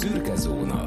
Szürke zóna.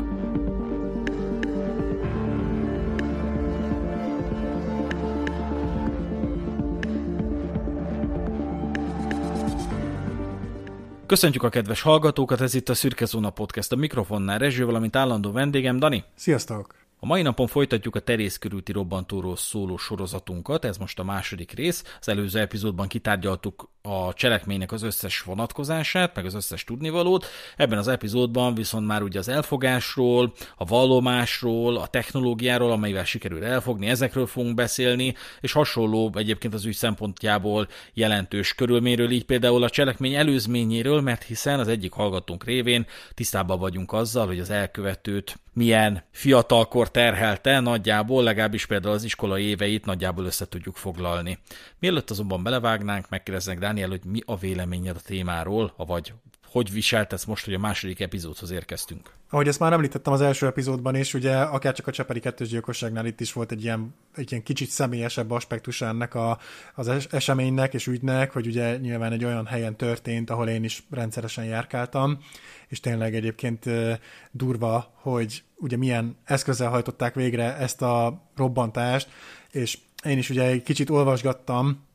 Köszöntjük a kedves hallgatókat, ez itt a Szürke Zóna Podcast, a mikrofonnál Rezső, valamint állandó vendégem, Dani. Sziasztok! A mai napon folytatjuk a terész körülti robbantóról szóló sorozatunkat, ez most a második rész. Az előző epizódban kitárgyaltuk a cselekménynek az összes vonatkozását, meg az összes tudnivalót. Ebben az epizódban viszont már ugye az elfogásról, a vallomásról, a technológiáról, amelyvel sikerül elfogni, ezekről fogunk beszélni, és hasonló egyébként az ügy szempontjából jelentős körülményről, így például a cselekmény előzményéről, mert hiszen az egyik hallgatónk révén tisztában vagyunk azzal, hogy az elkövetőt milyen fiatalkor terhelte, nagyjából legalábbis például az iskolai éveit nagyjából össze tudjuk foglalni. Mielőtt azonban belevágnánk, megkérdeznek Dániel, hogy mi a véleményed a témáról, vagy hogy ez most, hogy a második epizódhoz érkeztünk? Ahogy ezt már említettem az első epizódban is, ugye akár csak a Cseperi kettős gyilkosságnál itt is volt egy ilyen, egy ilyen kicsit személyesebb aspektus ennek a, az es- eseménynek és ügynek, hogy ugye nyilván egy olyan helyen történt, ahol én is rendszeresen járkáltam, és tényleg egyébként durva, hogy ugye milyen eszközzel hajtották végre ezt a robbantást, és én is ugye egy kicsit olvasgattam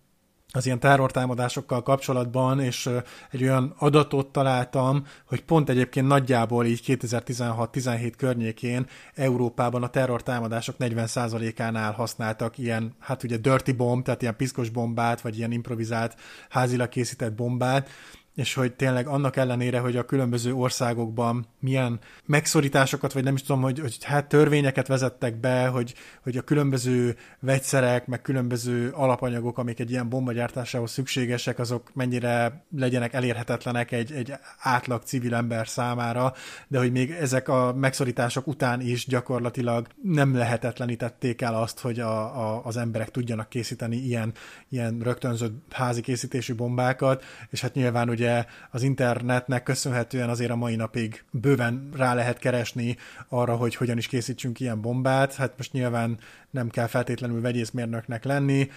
az ilyen terrortámadásokkal kapcsolatban, és egy olyan adatot találtam, hogy pont egyébként nagyjából így 2016-17 környékén Európában a terrortámadások 40%-ánál használtak ilyen, hát ugye dirty bomb, tehát ilyen piszkos bombát, vagy ilyen improvizált házilag készített bombát, és hogy tényleg annak ellenére, hogy a különböző országokban milyen megszorításokat, vagy nem is tudom, hogy, hogy hát törvényeket vezettek be, hogy, hogy a különböző vegyszerek, meg különböző alapanyagok, amik egy ilyen bombagyártásához szükségesek, azok mennyire legyenek elérhetetlenek egy, egy átlag civil ember számára, de hogy még ezek a megszorítások után is gyakorlatilag nem lehetetlenítették el azt, hogy a, a, az emberek tudjanak készíteni ilyen, ilyen rögtönzött házi készítésű bombákat, és hát nyilván ugye ugye az internetnek köszönhetően azért a mai napig bőven rá lehet keresni arra, hogy hogyan is készítsünk ilyen bombát. Hát most nyilván nem kell feltétlenül vegyészmérnöknek lenni.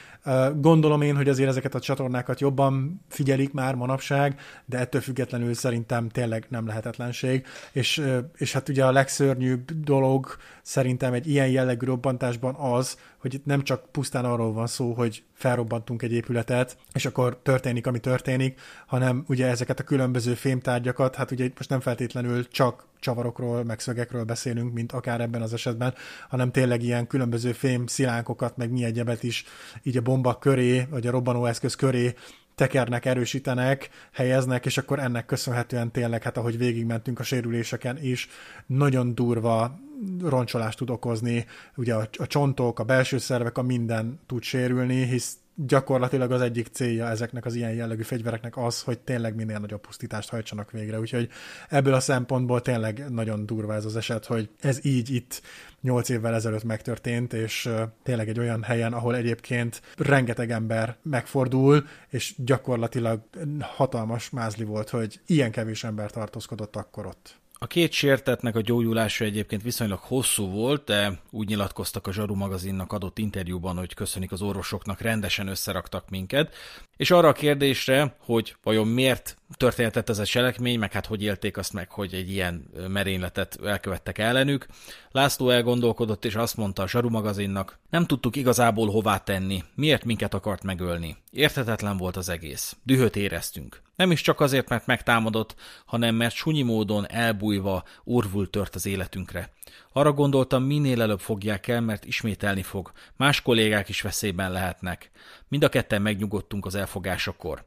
Gondolom én, hogy azért ezeket a csatornákat jobban figyelik már manapság, de ettől függetlenül szerintem tényleg nem lehetetlenség. És, és hát ugye a legszörnyűbb dolog szerintem egy ilyen jellegű robbantásban az, hogy itt nem csak pusztán arról van szó, hogy felrobbantunk egy épületet, és akkor történik, ami történik, hanem ugye ezeket a különböző fémtárgyakat, hát ugye most nem feltétlenül csak csavarokról, meg szögekről beszélünk, mint akár ebben az esetben, hanem tényleg ilyen különböző fém szilánkokat, meg mi egyebet is így a bomba köré, vagy a robbanóeszköz köré tekernek, erősítenek, helyeznek, és akkor ennek köszönhetően tényleg, hát ahogy végigmentünk a sérüléseken is, nagyon durva roncsolást tud okozni, ugye a, a csontok, a belső szervek, a minden tud sérülni, hisz gyakorlatilag az egyik célja ezeknek az ilyen jellegű fegyvereknek az, hogy tényleg minél nagyobb pusztítást hajtsanak végre. Úgyhogy ebből a szempontból tényleg nagyon durva ez az eset, hogy ez így itt 8 évvel ezelőtt megtörtént, és tényleg egy olyan helyen, ahol egyébként rengeteg ember megfordul, és gyakorlatilag hatalmas mázli volt, hogy ilyen kevés ember tartózkodott akkor ott. A két sértetnek a gyógyulása egyébként viszonylag hosszú volt, de úgy nyilatkoztak a Zsaru magazinnak adott interjúban, hogy köszönik az orvosoknak, rendesen összeraktak minket. És arra a kérdésre, hogy vajon miért történetett ez a cselekmény, meg hát hogy élték azt meg, hogy egy ilyen merényletet elkövettek ellenük, László elgondolkodott és azt mondta a Zsaru magazinnak, nem tudtuk igazából hová tenni, miért minket akart megölni. Érthetetlen volt az egész. Dühöt éreztünk. Nem is csak azért, mert megtámadott, hanem mert sunyi módon elbújva urvul tört az életünkre. Arra gondoltam, minél előbb fogják el, mert ismételni fog. Más kollégák is veszélyben lehetnek. Mind a ketten megnyugodtunk az elfogásakor.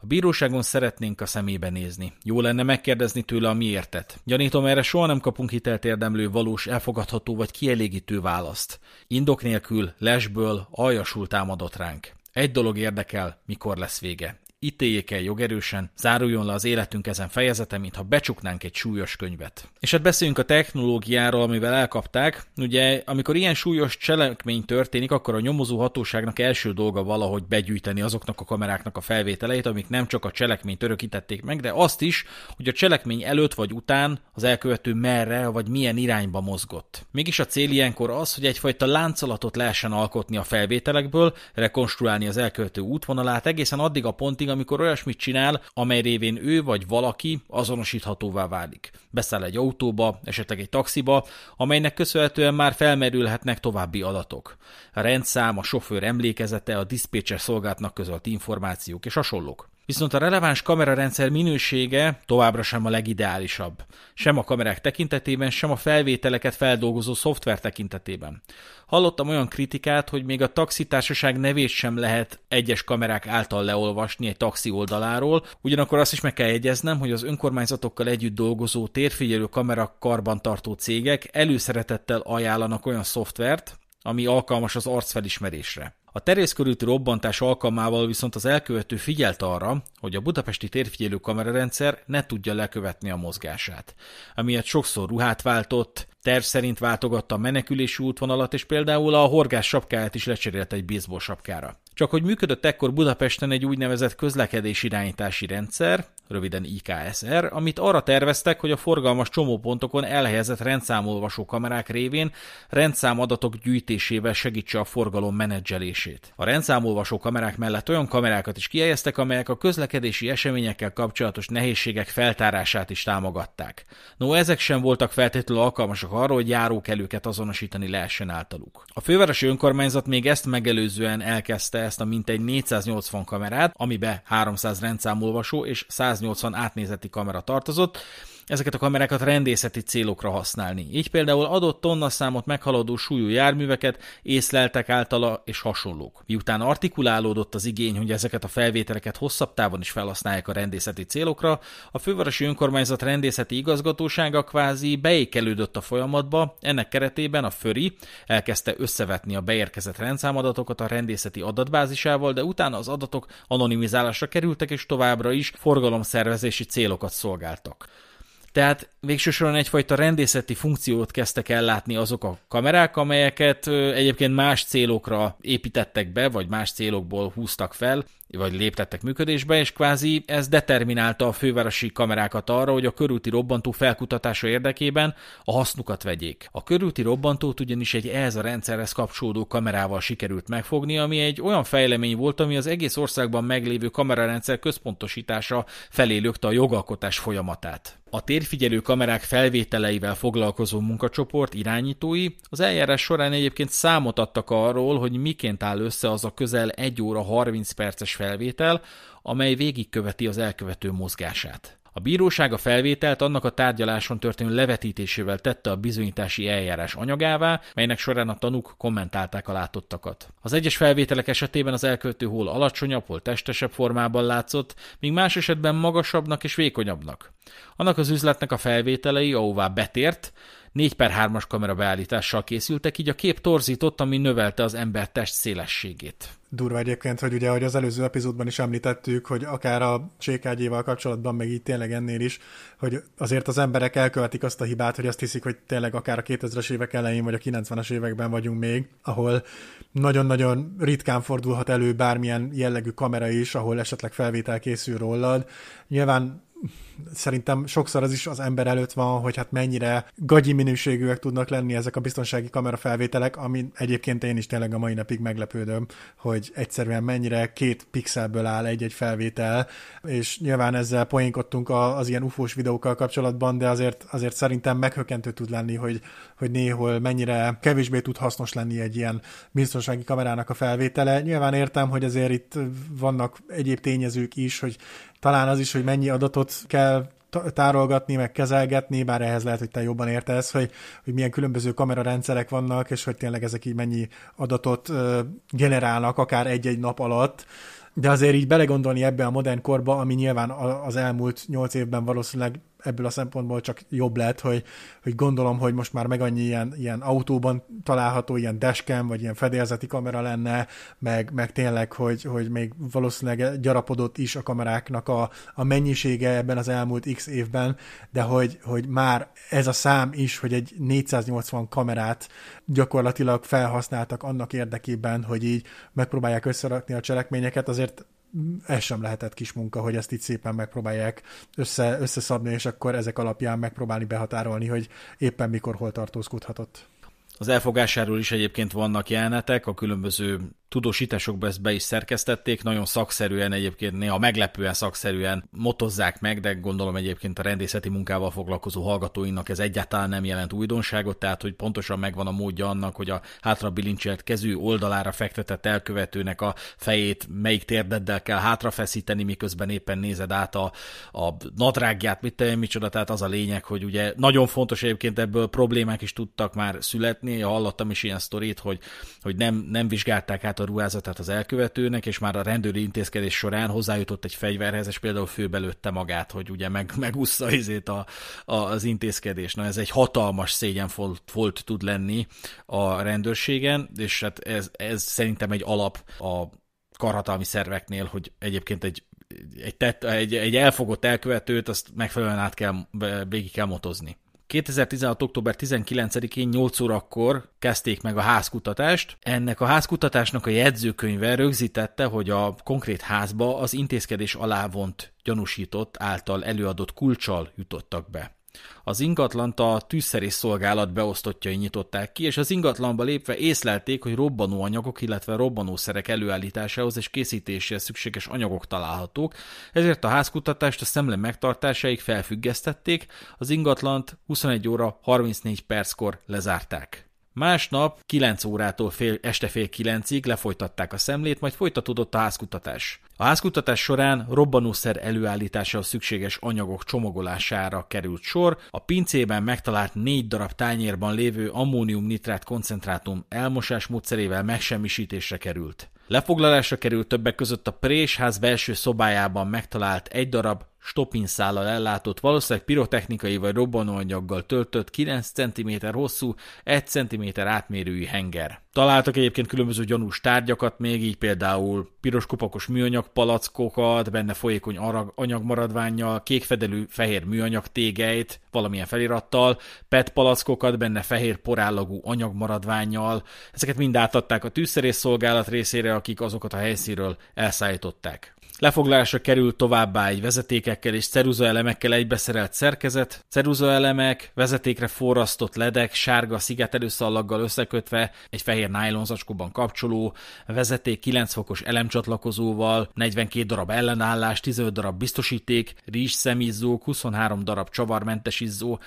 A bíróságon szeretnénk a szemébe nézni. Jó lenne megkérdezni tőle a miértet. Gyanítom, erre soha nem kapunk hitelt érdemlő, valós, elfogadható vagy kielégítő választ. Indok nélkül, lesből, aljasul támadott ránk. Egy dolog érdekel, mikor lesz vége ítéljék el jogerősen, záruljon le az életünk ezen fejezete, mintha becsuknánk egy súlyos könyvet. És hát beszéljünk a technológiáról, amivel elkapták. Ugye, amikor ilyen súlyos cselekmény történik, akkor a nyomozó hatóságnak első dolga valahogy begyűjteni azoknak a kameráknak a felvételeit, amik nem csak a cselekményt örökítették meg, de azt is, hogy a cselekmény előtt vagy után az elkövető merre vagy milyen irányba mozgott. Mégis a cél ilyenkor az, hogy egyfajta láncolatot lehessen alkotni a felvételekből, rekonstruálni az elkövető útvonalát egészen addig a pontig, pillanatig, amikor olyasmit csinál, amely révén ő vagy valaki azonosíthatóvá válik. Beszáll egy autóba, esetleg egy taxiba, amelynek köszönhetően már felmerülhetnek további adatok. A rendszám, a sofőr emlékezete, a diszpécser szolgáltnak közölt információk és hasonlók viszont a releváns kamerarendszer minősége továbbra sem a legideálisabb, sem a kamerák tekintetében, sem a felvételeket feldolgozó szoftver tekintetében. Hallottam olyan kritikát, hogy még a taxitársaság nevét sem lehet egyes kamerák által leolvasni egy taxi oldaláról, ugyanakkor azt is meg kell jegyeznem, hogy az önkormányzatokkal együtt dolgozó térfigyelő kamera karbantartó cégek előszeretettel ajánlanak olyan szoftvert, ami alkalmas az arcfelismerésre. A körülti robbantás alkalmával viszont az elkövető figyelt arra, hogy a budapesti térfigyelő kamerarendszer ne tudja lekövetni a mozgását, amiatt sokszor ruhát váltott, Terv szerint váltogatta a menekülési útvonalat, és például a horgás sapkáját is lecserélt egy baseball sapkára. Csak hogy működött ekkor Budapesten egy úgynevezett közlekedési irányítási rendszer, röviden IKSR, amit arra terveztek, hogy a forgalmas csomópontokon elhelyezett rendszámolvasó kamerák révén rendszámadatok gyűjtésével segítse a forgalom menedzselését. A rendszámolvasó kamerák mellett olyan kamerákat is kihelyeztek, amelyek a közlekedési eseményekkel kapcsolatos nehézségek feltárását is támogatták. No, ezek sem voltak feltétlenül alkalmasak csak arról, hogy járókelőket azonosítani lehessen általuk. A fővárosi önkormányzat még ezt megelőzően elkezdte ezt a mintegy 480 kamerát, amibe 300 rendszámolvasó és 180 átnézeti kamera tartozott, ezeket a kamerákat rendészeti célokra használni. Így például adott tonnaszámot meghaladó súlyú járműveket észleltek általa és hasonlók. Miután artikulálódott az igény, hogy ezeket a felvételeket hosszabb távon is felhasználják a rendészeti célokra, a fővárosi önkormányzat rendészeti igazgatósága kvázi beékelődött a folyamatba, ennek keretében a Föri elkezdte összevetni a beérkezett rendszámadatokat a rendészeti adatbázisával, de utána az adatok anonimizálásra kerültek és továbbra is forgalomszervezési célokat szolgáltak. Tehát végső egyfajta rendészeti funkciót kezdtek ellátni azok a kamerák, amelyeket egyébként más célokra építettek be, vagy más célokból húztak fel, vagy léptettek működésbe, és kvázi ez determinálta a fővárosi kamerákat arra, hogy a körúti robbantó felkutatása érdekében a hasznukat vegyék. A körúti robbantót ugyanis egy ehhez a rendszerhez kapcsolódó kamerával sikerült megfogni, ami egy olyan fejlemény volt, ami az egész országban meglévő kamerarendszer központosítása felé lökte a jogalkotás folyamatát. A térfigyelő kamerák felvételeivel foglalkozó munkacsoport irányítói az eljárás során egyébként számot adtak arról, hogy miként áll össze az a közel 1 óra 30 perces felvétel, amely végigköveti az elkövető mozgását. A bíróság a felvételt annak a tárgyaláson történő levetítésével tette a bizonyítási eljárás anyagává, melynek során a tanúk kommentálták a látottakat. Az egyes felvételek esetében az elköltő hol alacsonyabb, hol testesebb formában látszott, míg más esetben magasabbnak és vékonyabbnak. Annak az üzletnek a felvételei, ahová betért, 4 per 3-as kamera beállítással készültek, így a kép torzított, ami növelte az ember test szélességét. Durva egyébként, hogy ugye, hogy az előző epizódban is említettük, hogy akár a csékágyéval kapcsolatban, meg így tényleg ennél is, hogy azért az emberek elkövetik azt a hibát, hogy azt hiszik, hogy tényleg akár a 2000-es évek elején, vagy a 90-es években vagyunk még, ahol nagyon-nagyon ritkán fordulhat elő bármilyen jellegű kamera is, ahol esetleg felvétel készül rólad. Nyilván szerintem sokszor az is az ember előtt van, hogy hát mennyire gagyi minőségűek tudnak lenni ezek a biztonsági kamerafelvételek, ami egyébként én is tényleg a mai napig meglepődöm, hogy egyszerűen mennyire két pixelből áll egy-egy felvétel, és nyilván ezzel poénkodtunk az ilyen ufós videókkal kapcsolatban, de azért, azért szerintem meghökkentő tud lenni, hogy, hogy néhol mennyire kevésbé tud hasznos lenni egy ilyen biztonsági kamerának a felvétele. Nyilván értem, hogy azért itt vannak egyéb tényezők is, hogy talán az is, hogy mennyi adatot kell tárolgatni, meg kezelgetni, bár ehhez lehet, hogy te jobban értesz, hogy, hogy milyen különböző kamerarendszerek vannak, és hogy tényleg ezek így mennyi adatot generálnak, akár egy-egy nap alatt. De azért így belegondolni ebbe a modern korba, ami nyilván az elmúlt nyolc évben valószínűleg ebből a szempontból csak jobb lett, hogy, hogy gondolom, hogy most már meg annyi ilyen, ilyen autóban található, ilyen deskem, vagy ilyen fedélzeti kamera lenne, meg, meg tényleg, hogy, hogy még valószínűleg gyarapodott is a kameráknak a, a mennyisége ebben az elmúlt x évben, de hogy, hogy már ez a szám is, hogy egy 480 kamerát gyakorlatilag felhasználtak annak érdekében, hogy így megpróbálják összerakni a cselekményeket, azért ez sem lehetett kis munka, hogy ezt itt szépen megpróbálják össze, összeszabni, és akkor ezek alapján megpróbálni behatárolni, hogy éppen mikor hol tartózkodhatott. Az elfogásáról is egyébként vannak jelenetek a különböző tudósításokba ezt be is szerkesztették, nagyon szakszerűen egyébként, néha meglepően szakszerűen motozzák meg, de gondolom egyébként a rendészeti munkával foglalkozó hallgatóinak ez egyáltalán nem jelent újdonságot, tehát hogy pontosan megvan a módja annak, hogy a hátra bilincselt kezű oldalára fektetett elkövetőnek a fejét melyik térdeddel kell hátrafeszíteni, miközben éppen nézed át a, a nadrágját, mit te micsoda, tehát az a lényeg, hogy ugye nagyon fontos egyébként ebből problémák is tudtak már születni, hallottam is ilyen sztorit, hogy, hogy nem, nem vizsgálták át a ruházatát az elkövetőnek, és már a rendőri intézkedés során hozzájutott egy fegyverhez, és például főbelőtte magát, hogy ugye meg, megussza izét a, a, az intézkedés. Na ez egy hatalmas szégyenfolt folt tud lenni a rendőrségen, és hát ez, ez szerintem egy alap a karhatalmi szerveknél, hogy egyébként egy egy, tett, egy, egy elfogott elkövetőt, azt megfelelően át kell, végig kell motozni. 2016. október 19-én 8 órakor kezdték meg a házkutatást. Ennek a házkutatásnak a jegyzőkönyve rögzítette, hogy a konkrét házba az intézkedés alávont gyanúsított által előadott kulcsal jutottak be. Az ingatlant a tűzszerés szolgálat beosztottjai nyitották ki, és az ingatlanba lépve észlelték, hogy robbanóanyagok, illetve robbanószerek előállításához és készítéséhez szükséges anyagok találhatók, ezért a házkutatást a szemle megtartásáig felfüggesztették, az ingatlant 21 óra 34 perckor lezárták. Másnap 9 órától fél, este fél 9-ig lefolytatták a szemlét, majd folytatódott a házkutatás. A házkutatás során robbanószer a szükséges anyagok csomagolására került sor, a pincében megtalált négy darab tányérban lévő ammónium-nitrát koncentrátum elmosás módszerével megsemmisítésre került. Lefoglalásra került többek között a présház belső szobájában megtalált egy darab stopinszállal ellátott, valószínűleg pirotechnikai vagy robbanóanyaggal töltött 9 cm hosszú, 1 cm átmérőjű henger. Találtak egyébként különböző gyanús tárgyakat, még így például piros kupakos műanyag palackokat, benne folyékony anyagmaradványjal, kékfedelű fehér műanyag tégeit, valamilyen felirattal, PET palackokat, benne fehér porállagú anyagmaradványjal. Ezeket mind átadták a tűzszerész szolgálat részére, akik azokat a helyszíről elszállították. Lefoglalásra került továbbá egy vezetékekkel és ceruzaelemekkel egybeszerelt szerkezet, ceruzaelemek, vezetékre forrasztott ledek, sárga szigetelőszallaggal összekötve, egy fehér nájlonzacskóban kapcsoló, vezeték 9 fokos elemcsatlakozóval, 42 darab ellenállás, 15 darab biztosíték, rizs szemizzó, 23 darab csavarmentes izzó,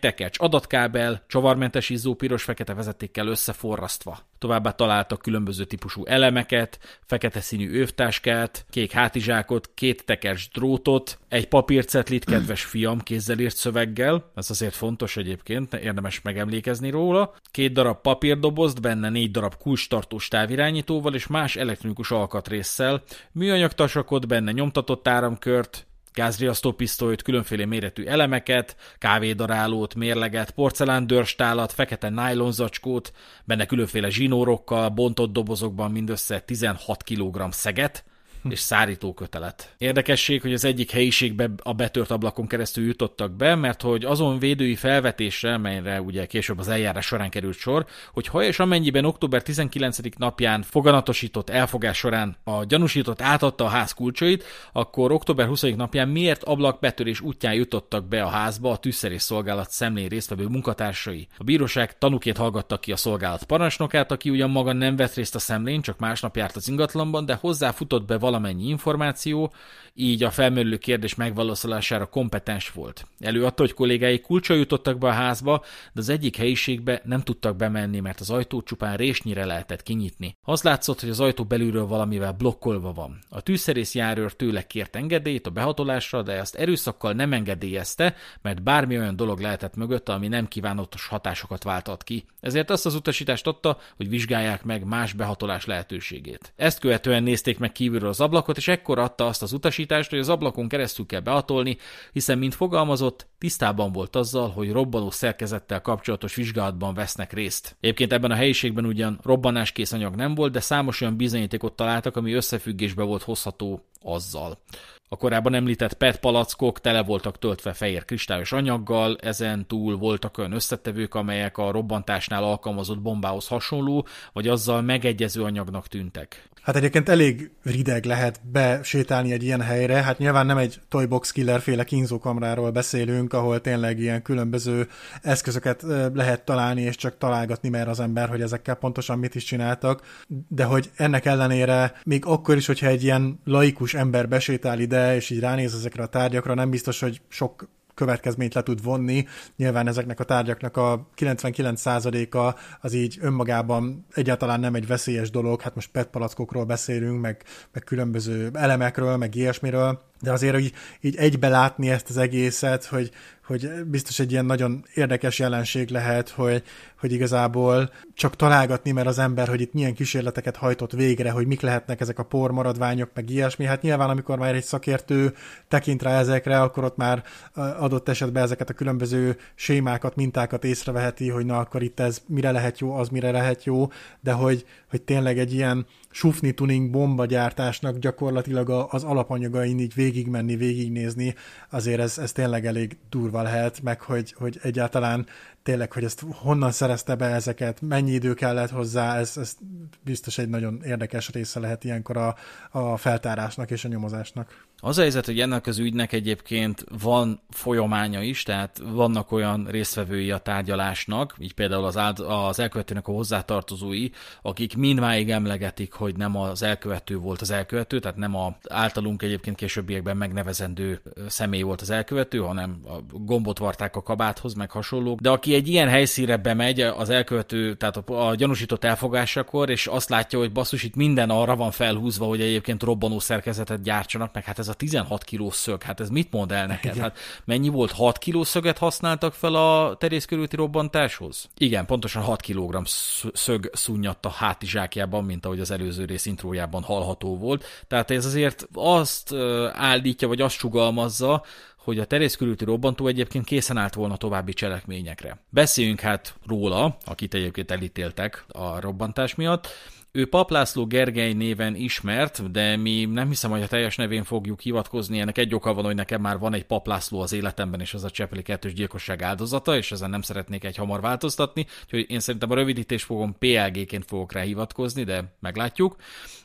tekercs adatkábel, csavarmentes izzó piros-fekete vezetékkel összeforrasztva. Továbbá találtak különböző típusú elemeket, fekete színű övtáskát, kék háti hátizsákot, két tekes drótot, egy papírcetlit kedves fiam kézzel írt szöveggel, ez azért fontos egyébként, érdemes megemlékezni róla, két darab papírdobozt, benne négy darab kulcstartós távirányítóval és más elektronikus alkatrészsel, műanyag tasakot, benne nyomtatott áramkört, gázriasztó pisztolyt, különféle méretű elemeket, kávédarálót, mérleget, porcelán dörstálat, fekete nylon zacskót, benne különféle zsinórokkal, bontott dobozokban mindössze 16 kg szeget, és szárító kötelet. Érdekesség, hogy az egyik helyiségbe a betört ablakon keresztül jutottak be, mert hogy azon védői felvetésre, melyre ugye később az eljárás során került sor, hogy ha és amennyiben október 19. napján foganatosított elfogás során a gyanúsított átadta a ház kulcsait, akkor október 20. napján miért ablakbetörés útján jutottak be a házba a tűzszerész szolgálat szemlén résztvevő munkatársai. A bíróság tanúként hallgatta ki a szolgálat parancsnokát, aki ugyan maga nem vett részt a szemlén, csak másnap járt az ingatlanban, de hozzáfutott be valamennyi információ, így a felmerülő kérdés megválaszolására kompetens volt. Előadta, hogy kollégái kulcsa jutottak be a házba, de az egyik helyiségbe nem tudtak bemenni, mert az ajtó csupán résnyire lehetett kinyitni. Az látszott, hogy az ajtó belülről valamivel blokkolva van. A tűzszerész járőr tőle kért engedélyt a behatolásra, de ezt erőszakkal nem engedélyezte, mert bármi olyan dolog lehetett mögött, ami nem kívánatos hatásokat váltott ki. Ezért azt az utasítást adta, hogy vizsgálják meg más behatolás lehetőségét. Ezt követően nézték meg kívülről az az ablakot, és ekkor adta azt az utasítást, hogy az ablakon keresztül kell beatolni, hiszen, mint fogalmazott, tisztában volt azzal, hogy robbanó szerkezettel kapcsolatos vizsgálatban vesznek részt. Egyébként ebben a helyiségben ugyan robbanáskész anyag nem volt, de számos olyan bizonyítékot találtak, ami összefüggésbe volt hozható azzal. A korábban említett PET palackok tele voltak töltve fehér kristályos anyaggal, ezen túl voltak olyan összetevők, amelyek a robbantásnál alkalmazott bombához hasonló, vagy azzal megegyező anyagnak tűntek. Hát egyébként elég rideg lehet besétálni egy ilyen helyre, hát nyilván nem egy toybox killer féle kínzókamráról beszélünk, ahol tényleg ilyen különböző eszközöket lehet találni, és csak találgatni mer az ember, hogy ezekkel pontosan mit is csináltak, de hogy ennek ellenére még akkor is, hogyha egy ilyen laikus ember besétál ide, filmre, és így ránéz ezekre a tárgyakra, nem biztos, hogy sok következményt le tud vonni. Nyilván ezeknek a tárgyaknak a 99%-a az így önmagában egyáltalán nem egy veszélyes dolog, hát most petpalackokról beszélünk, meg, meg különböző elemekről, meg ilyesmiről, de azért hogy így egybe látni ezt az egészet, hogy, hogy biztos egy ilyen nagyon érdekes jelenség lehet, hogy, hogy igazából csak találgatni, mert az ember, hogy itt milyen kísérleteket hajtott végre, hogy mik lehetnek ezek a pormaradványok, meg ilyesmi. Hát nyilván, amikor már egy szakértő tekint rá ezekre, akkor ott már adott esetben ezeket a különböző sémákat, mintákat észreveheti, hogy na akkor itt ez mire lehet jó, az mire lehet jó, de hogy, hogy tényleg egy ilyen sufni tuning bombagyártásnak gyakorlatilag az alapanyagain így végigmenni, végignézni, azért ez, ez tényleg elég durva lehet, meg hogy, hogy egyáltalán tényleg, hogy ezt honnan szerezte be ezeket, mennyi idő kellett hozzá, ez, ez biztos egy nagyon érdekes része lehet ilyenkor a, a feltárásnak és a nyomozásnak. Az a helyzet, hogy ennek az ügynek egyébként van folyamánya is, tehát vannak olyan résztvevői a tárgyalásnak, így például az, áld, az elkövetőnek a hozzátartozói, akik mindmáig emlegetik, hogy nem az elkövető volt az elkövető, tehát nem a általunk egyébként későbbiekben megnevezendő személy volt az elkövető, hanem a gombot varták a kabáthoz, meg hasonlók. De aki egy ilyen helyszínre bemegy az elkövető, tehát a, a gyanúsított elfogásakor, és azt látja, hogy basszus, itt minden arra van felhúzva, hogy egyébként robbanó szerkezetet gyártsanak, meg hát ez a 16 kilós szög, hát ez mit mond el neked? Hát mennyi volt? 6 kiló szöget használtak fel a terészkörülti robbantáshoz? Igen, pontosan 6 kg szög szunnyadt a hátizsákjában, mint ahogy az előző rész intrójában hallható volt. Tehát ez azért azt állítja, vagy azt sugalmazza, hogy a terészkörülti robbantó egyébként készen állt volna további cselekményekre. Beszéljünk hát róla, akit egyébként elítéltek a robbantás miatt. Ő Paplászló Gergely néven ismert, de mi nem hiszem, hogy a teljes nevén fogjuk hivatkozni. Ennek egy oka van, hogy nekem már van egy Paplászló az életemben, és az a Csepeli kettős gyilkosság áldozata, és ezen nem szeretnék egy hamar változtatni. Úgyhogy én szerintem a rövidítés fogom PLG-ként fogok rá hivatkozni, de meglátjuk.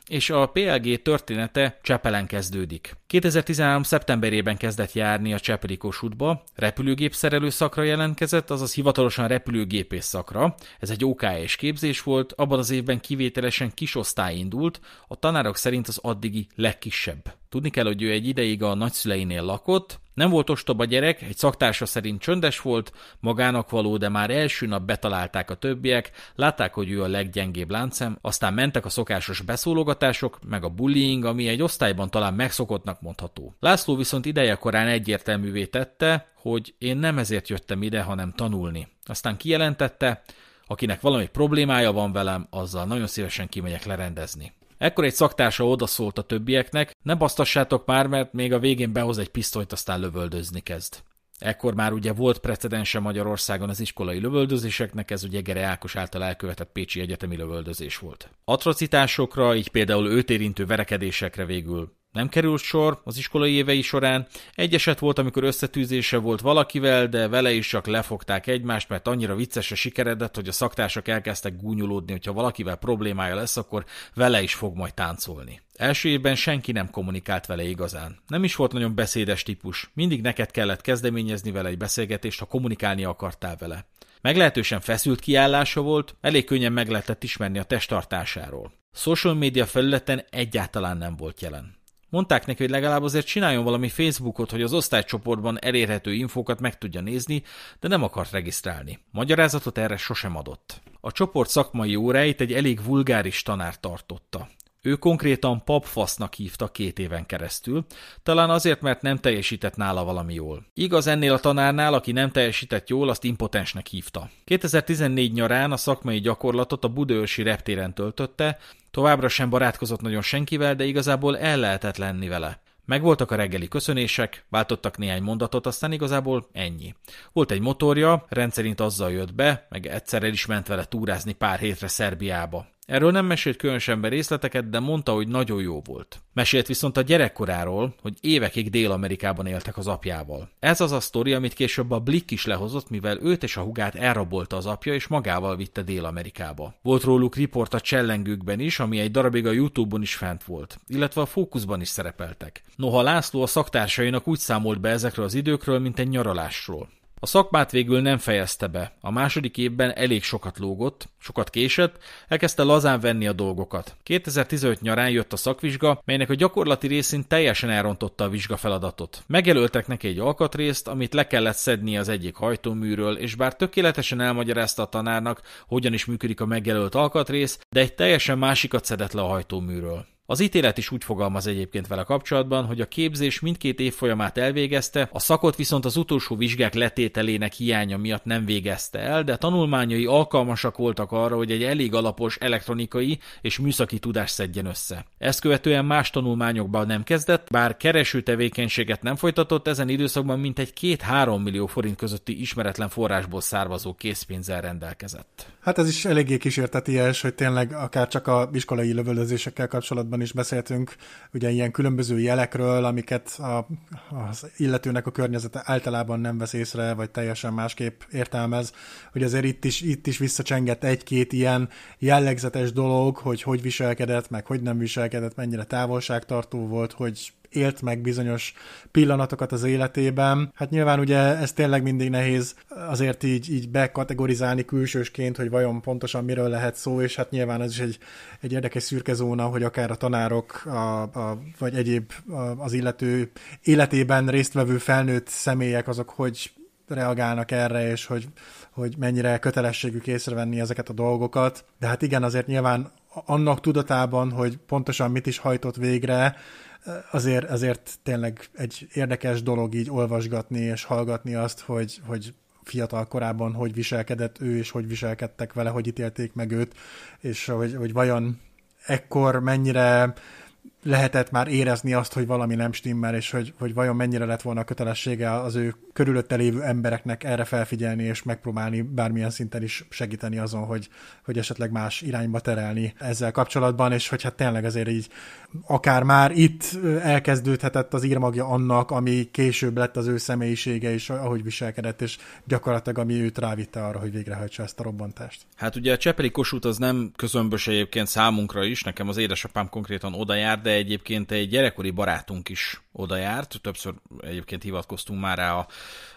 És a PLG története Csepelen kezdődik. 2013. szeptemberében kezdett járni a Csepeli Kossuthba, repülőgép szerelő szakra jelentkezett, azaz hivatalosan repülőgépész szakra. Ez egy OKS képzés volt, abban az évben kivételes kis kisosztály indult, a tanárok szerint az addigi legkisebb. Tudni kell, hogy ő egy ideig a nagyszüleinél lakott, nem volt ostoba gyerek, egy szaktársa szerint csöndes volt, magának való, de már első nap betalálták a többiek, látták, hogy ő a leggyengébb láncem, aztán mentek a szokásos beszólogatások, meg a bullying, ami egy osztályban talán megszokottnak mondható. László viszont ideje korán egyértelművé tette, hogy én nem ezért jöttem ide, hanem tanulni. Aztán kijelentette, Akinek valami problémája van velem, azzal nagyon szívesen kimegyek lerendezni. Ekkor egy szaktársa odaszólt a többieknek, ne basztassátok már, mert még a végén behoz egy pisztolyt, aztán lövöldözni kezd. Ekkor már ugye volt precedense Magyarországon az iskolai lövöldözéseknek, ez ugye Gere Ákos által elkövetett Pécsi Egyetemi lövöldözés volt. Atrocitásokra, így például őt érintő verekedésekre végül nem került sor az iskolai évei során. Egy eset volt, amikor összetűzése volt valakivel, de vele is csak lefogták egymást, mert annyira vicces a sikeredett, hogy a szaktársak elkezdtek gúnyolódni, hogyha valakivel problémája lesz, akkor vele is fog majd táncolni. Első évben senki nem kommunikált vele igazán. Nem is volt nagyon beszédes típus. Mindig neked kellett kezdeményezni vele egy beszélgetést, ha kommunikálni akartál vele. Meglehetősen feszült kiállása volt, elég könnyen meg lehetett ismerni a testtartásáról. Social média felületen egyáltalán nem volt jelen. Mondták neki, hogy legalább azért csináljon valami Facebookot, hogy az osztálycsoportban elérhető infókat meg tudja nézni, de nem akart regisztrálni. Magyarázatot erre sosem adott. A csoport szakmai óráit egy elég vulgáris tanár tartotta. Ő konkrétan papfasznak hívta két éven keresztül, talán azért, mert nem teljesített nála valami jól. Igaz, ennél a tanárnál, aki nem teljesített jól, azt impotensnek hívta. 2014 nyarán a szakmai gyakorlatot a Budőrsi reptéren töltötte, Továbbra sem barátkozott nagyon senkivel, de igazából el lehetett lenni vele. Megvoltak a reggeli köszönések, váltottak néhány mondatot, aztán igazából ennyi. Volt egy motorja, rendszerint azzal jött be, meg egyszer el is ment vele túrázni pár hétre Szerbiába. Erről nem mesélt különösebben részleteket, de mondta, hogy nagyon jó volt. Mesélt viszont a gyerekkoráról, hogy évekig Dél-Amerikában éltek az apjával. Ez az a sztori, amit később a Blick is lehozott, mivel őt és a hugát elrabolta az apja, és magával vitte Dél-Amerikába. Volt róluk riport a csellengőkben is, ami egy darabig a Youtube-on is fent volt, illetve a fókuszban is szerepeltek. Noha László a szaktársainak úgy számolt be ezekről az időkről, mint egy nyaralásról. A szakmát végül nem fejezte be. A második évben elég sokat lógott, sokat késett, elkezdte lazán venni a dolgokat. 2015 nyarán jött a szakvizsga, melynek a gyakorlati részén teljesen elrontotta a vizsgafeladatot. Megjelöltek neki egy alkatrészt, amit le kellett szedni az egyik hajtóműről, és bár tökéletesen elmagyarázta a tanárnak, hogyan is működik a megjelölt alkatrész, de egy teljesen másikat szedett le a hajtóműről. Az ítélet is úgy fogalmaz egyébként vele kapcsolatban, hogy a képzés mindkét év folyamát elvégezte, a szakot viszont az utolsó vizsgák letételének hiánya miatt nem végezte el, de tanulmányai alkalmasak voltak arra, hogy egy elég alapos elektronikai és műszaki tudást szedjen össze. Ezt követően más tanulmányokban nem kezdett, bár kereső tevékenységet nem folytatott, ezen időszakban mintegy 2-3 millió forint közötti ismeretlen forrásból származó készpénzzel rendelkezett. Hát ez is eléggé kísérteties, hogy tényleg akár csak a iskolai lövöldözésekkel kapcsolatban adásban is beszéltünk, ugye ilyen különböző jelekről, amiket a, az illetőnek a környezete általában nem vesz észre, vagy teljesen másképp értelmez, hogy azért itt is, itt is visszacsengett egy-két ilyen jellegzetes dolog, hogy hogy viselkedett, meg hogy nem viselkedett, mennyire távolságtartó volt, hogy élt meg bizonyos pillanatokat az életében. Hát nyilván ugye ez tényleg mindig nehéz azért így, így bekategorizálni külsősként, hogy vajon pontosan miről lehet szó, és hát nyilván ez is egy, egy érdekes szürke zóna, hogy akár a tanárok, a, a, vagy egyéb a, az illető életében résztvevő felnőtt személyek azok hogy reagálnak erre, és hogy, hogy mennyire kötelességük észrevenni ezeket a dolgokat. De hát igen, azért nyilván annak tudatában, hogy pontosan mit is hajtott végre, azért, azért tényleg egy érdekes dolog így olvasgatni és hallgatni azt, hogy, hogy fiatal korában hogy viselkedett ő, és hogy viselkedtek vele, hogy ítélték meg őt, és hogy, hogy vajon ekkor mennyire lehetett már érezni azt, hogy valami nem stimmel, és hogy, hogy vajon mennyire lett volna kötelessége az ő körülötte lévő embereknek erre felfigyelni, és megpróbálni bármilyen szinten is segíteni azon, hogy, hogy esetleg más irányba terelni ezzel kapcsolatban, és hogy hát tényleg azért így akár már itt elkezdődhetett az írmagja annak, ami később lett az ő személyisége, és ahogy viselkedett, és gyakorlatilag ami őt rávitte arra, hogy végrehajtsa ezt a robbantást. Hát ugye a Csepeli Kossuth az nem közömbös egyébként számunkra is, nekem az édesapám konkrétan oda jár, de egyébként egy gyerekkori barátunk is oda járt, többször egyébként hivatkoztunk már rá a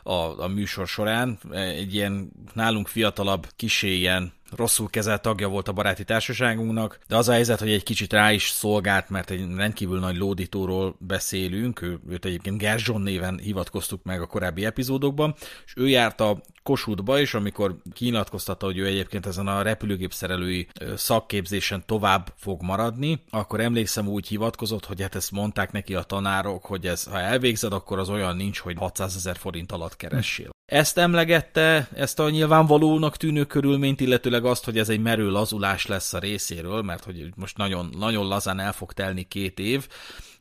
a, a műsor során. Egy ilyen nálunk fiatalabb, kiséjen ilyen rosszul kezelt tagja volt a baráti társaságunknak, de az a helyzet, hogy egy kicsit rá is szolgált, mert egy rendkívül nagy lódítóról beszélünk, ő, őt egyébként Gerzson néven hivatkoztuk meg a korábbi epizódokban, és ő járt a Kossuthba, és amikor kinyilatkoztatta, hogy ő egyébként ezen a repülőgépszerelői szakképzésen tovább fog maradni, akkor emlékszem úgy hivatkozott, hogy hát ezt mondták neki a tanárok, hogy ez, ha elvégzed, akkor az olyan nincs, hogy 600 ezer forint alatt keressél. Ezt emlegette, ezt a nyilvánvalónak tűnő körülményt, illetőleg azt, hogy ez egy merő lazulás lesz a részéről, mert hogy most nagyon, nagyon lazán el fog telni két év,